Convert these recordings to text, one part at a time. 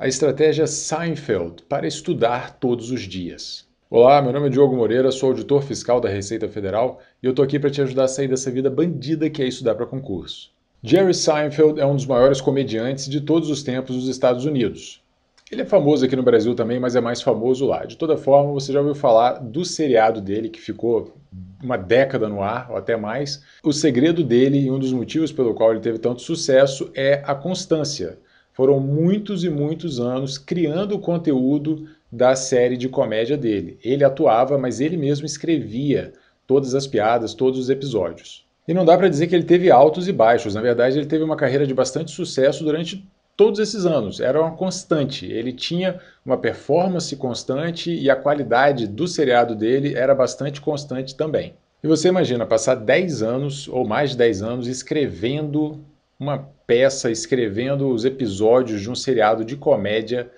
a estratégia Seinfeld para estudar todos os dias. Olá, meu nome é Diogo Moreira, sou auditor fiscal da Receita Federal e eu tô aqui para te ajudar a sair dessa vida bandida que é estudar para concurso. Jerry Seinfeld é um dos maiores comediantes de todos os tempos dos Estados Unidos. Ele é famoso aqui no Brasil também, mas é mais famoso lá. De toda forma, você já ouviu falar do seriado dele que ficou uma década no ar, ou até mais. O segredo dele e um dos motivos pelo qual ele teve tanto sucesso é a constância foram muitos e muitos anos criando o conteúdo da série de comédia dele. Ele atuava, mas ele mesmo escrevia todas as piadas, todos os episódios. E não dá para dizer que ele teve altos e baixos, na verdade, ele teve uma carreira de bastante sucesso durante todos esses anos. Era uma constante, ele tinha uma performance constante e a qualidade do seriado dele era bastante constante também. E você imagina passar 10 anos ou mais de 10 anos escrevendo uma peça escrevendo os episódios de um seriado de comédia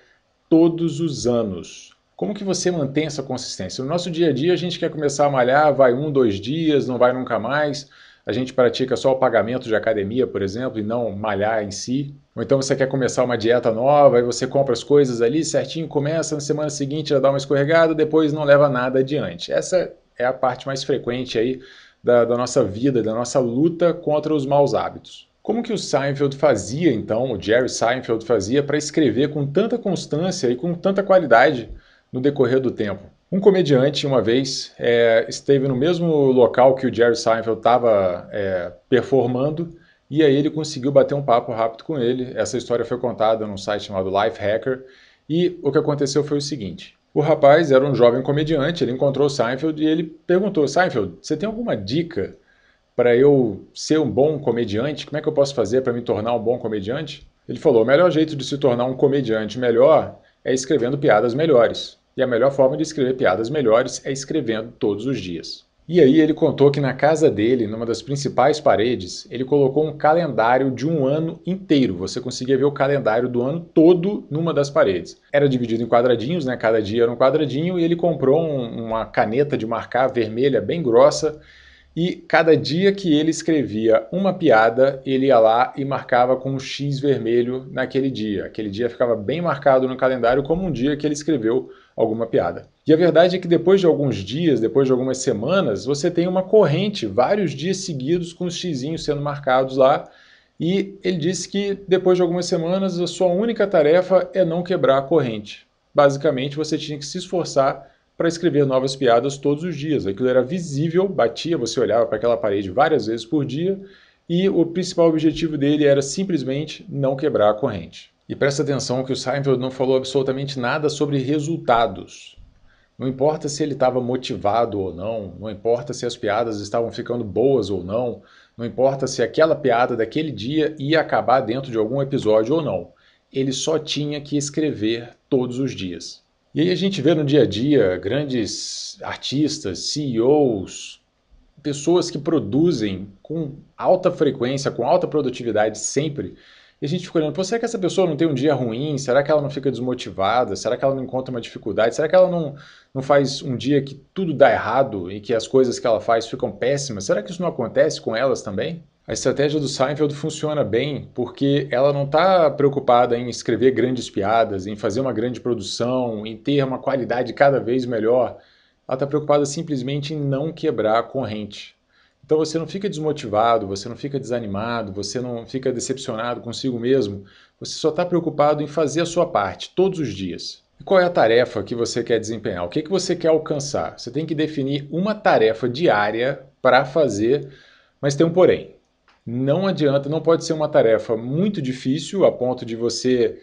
todos os anos. Como que você mantém essa consistência? No nosso dia a dia, a gente quer começar a malhar, vai um, dois dias, não vai nunca mais. A gente pratica só o pagamento de academia, por exemplo, e não malhar em si. Ou então você quer começar uma dieta nova e você compra as coisas ali certinho, começa, na semana seguinte já dá uma escorregada, depois não leva nada adiante. Essa é a parte mais frequente aí da, da nossa vida, da nossa luta contra os maus hábitos. Como que o Seinfeld fazia, então, o Jerry Seinfeld fazia para escrever com tanta constância e com tanta qualidade no decorrer do tempo? Um comediante, uma vez, é, esteve no mesmo local que o Jerry Seinfeld estava é, performando e aí ele conseguiu bater um papo rápido com ele. Essa história foi contada num site chamado Life Hacker e o que aconteceu foi o seguinte. O rapaz era um jovem comediante, ele encontrou o Seinfeld e ele perguntou: Seinfeld, você tem alguma dica para eu ser um bom comediante, como é que eu posso fazer para me tornar um bom comediante? Ele falou: o melhor jeito de se tornar um comediante melhor é escrevendo piadas melhores. E a melhor forma de escrever piadas melhores é escrevendo todos os dias. E aí ele contou que na casa dele, numa das principais paredes, ele colocou um calendário de um ano inteiro. Você conseguia ver o calendário do ano todo numa das paredes. Era dividido em quadradinhos, né? Cada dia era um quadradinho, e ele comprou um, uma caneta de marcar vermelha bem grossa e cada dia que ele escrevia uma piada, ele ia lá e marcava com um X vermelho naquele dia. Aquele dia ficava bem marcado no calendário como um dia que ele escreveu alguma piada. E a verdade é que depois de alguns dias, depois de algumas semanas, você tem uma corrente, vários dias seguidos com os xizinhos sendo marcados lá. E ele disse que depois de algumas semanas a sua única tarefa é não quebrar a corrente. Basicamente, você tinha que se esforçar para escrever novas piadas todos os dias. Aquilo era visível, batia, você olhava para aquela parede várias vezes por dia e o principal objetivo dele era simplesmente não quebrar a corrente. E presta atenção que o Seinfeld não falou absolutamente nada sobre resultados. Não importa se ele estava motivado ou não, não importa se as piadas estavam ficando boas ou não, não importa se aquela piada daquele dia ia acabar dentro de algum episódio ou não. Ele só tinha que escrever todos os dias. E aí a gente vê no dia a dia grandes artistas, CEOs, pessoas que produzem com alta frequência, com alta produtividade sempre. E a gente fica olhando, será que essa pessoa não tem um dia ruim? Será que ela não fica desmotivada? Será que ela não encontra uma dificuldade? Será que ela não, não faz um dia que tudo dá errado e que as coisas que ela faz ficam péssimas? Será que isso não acontece com elas também? A estratégia do Seinfeld funciona bem porque ela não está preocupada em escrever grandes piadas, em fazer uma grande produção, em ter uma qualidade cada vez melhor. Ela está preocupada simplesmente em não quebrar a corrente. Então você não fica desmotivado, você não fica desanimado, você não fica decepcionado consigo mesmo. Você só está preocupado em fazer a sua parte todos os dias. E qual é a tarefa que você quer desempenhar? O que, é que você quer alcançar? Você tem que definir uma tarefa diária para fazer, mas tem um porém. Não adianta, não pode ser uma tarefa muito difícil a ponto de você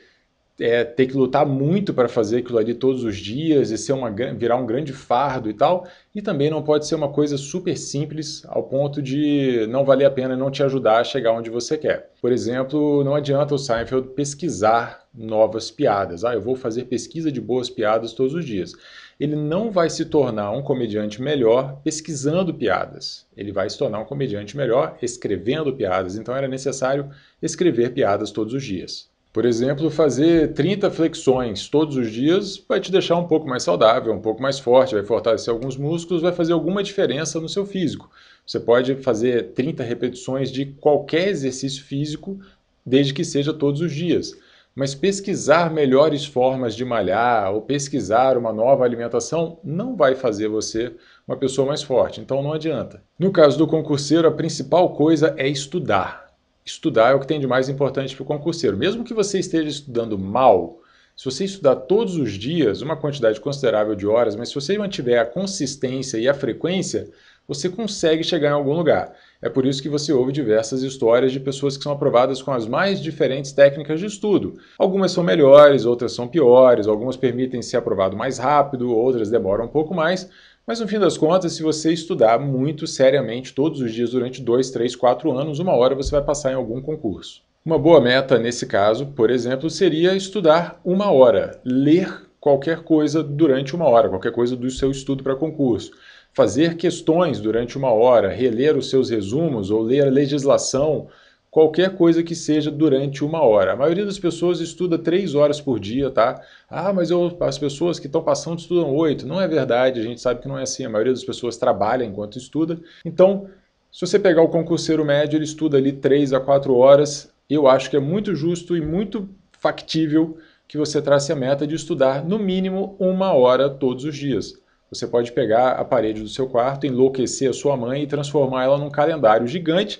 é, ter que lutar muito para fazer aquilo ali todos os dias e ser uma, virar um grande fardo e tal, e também não pode ser uma coisa super simples ao ponto de não valer a pena e não te ajudar a chegar onde você quer. Por exemplo, não adianta o Seinfeld pesquisar novas piadas. Ah, eu vou fazer pesquisa de boas piadas todos os dias. Ele não vai se tornar um comediante melhor pesquisando piadas. Ele vai se tornar um comediante melhor escrevendo piadas. Então era necessário escrever piadas todos os dias. Por exemplo, fazer 30 flexões todos os dias vai te deixar um pouco mais saudável, um pouco mais forte, vai fortalecer alguns músculos, vai fazer alguma diferença no seu físico. Você pode fazer 30 repetições de qualquer exercício físico, desde que seja todos os dias. Mas pesquisar melhores formas de malhar ou pesquisar uma nova alimentação não vai fazer você uma pessoa mais forte, então não adianta. No caso do concurseiro, a principal coisa é estudar estudar é o que tem de mais importante para o concurseiro. Mesmo que você esteja estudando mal, se você estudar todos os dias, uma quantidade considerável de horas, mas se você mantiver a consistência e a frequência, você consegue chegar em algum lugar. É por isso que você ouve diversas histórias de pessoas que são aprovadas com as mais diferentes técnicas de estudo. Algumas são melhores, outras são piores, algumas permitem ser aprovado mais rápido, outras demoram um pouco mais, mas no fim das contas, se você estudar muito seriamente todos os dias durante 2, 3, 4 anos, uma hora você vai passar em algum concurso. Uma boa meta nesse caso, por exemplo, seria estudar uma hora, ler qualquer coisa durante uma hora, qualquer coisa do seu estudo para concurso. Fazer questões durante uma hora, reler os seus resumos ou ler a legislação qualquer coisa que seja durante uma hora. A maioria das pessoas estuda três horas por dia, tá? Ah, mas eu, as pessoas que estão passando estudam oito. Não é verdade, a gente sabe que não é assim. A maioria das pessoas trabalha enquanto estuda. Então, se você pegar o concurseiro médio, ele estuda ali três a quatro horas. Eu acho que é muito justo e muito factível que você trace a meta de estudar no mínimo uma hora todos os dias. Você pode pegar a parede do seu quarto, enlouquecer a sua mãe e transformá-la num calendário gigante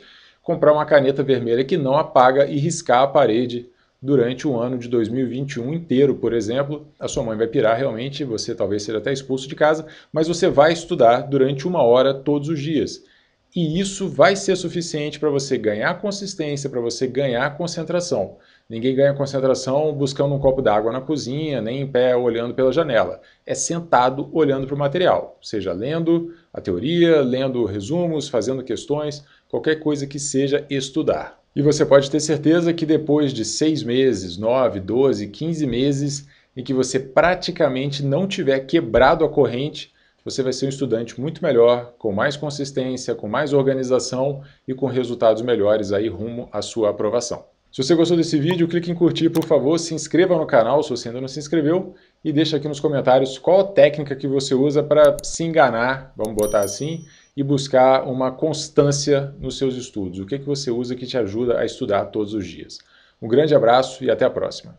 comprar uma caneta vermelha que não apaga e riscar a parede durante o ano de 2021 inteiro, por exemplo. A sua mãe vai pirar realmente, você talvez seja até expulso de casa, mas você vai estudar durante uma hora todos os dias. E isso vai ser suficiente para você ganhar consistência, para você ganhar concentração. Ninguém ganha concentração buscando um copo d'água na cozinha, nem em pé olhando pela janela. É sentado olhando para o material, seja lendo a teoria, lendo resumos, fazendo questões qualquer coisa que seja estudar. E você pode ter certeza que depois de seis meses, nove, doze, quinze meses em que você praticamente não tiver quebrado a corrente, você vai ser um estudante muito melhor, com mais consistência, com mais organização e com resultados melhores aí rumo à sua aprovação. Se você gostou desse vídeo, clique em curtir, por favor, se inscreva no canal se você ainda não se inscreveu e deixa aqui nos comentários qual a técnica que você usa para se enganar, vamos botar assim, e buscar uma constância nos seus estudos. O que, é que você usa que te ajuda a estudar todos os dias? Um grande abraço e até a próxima!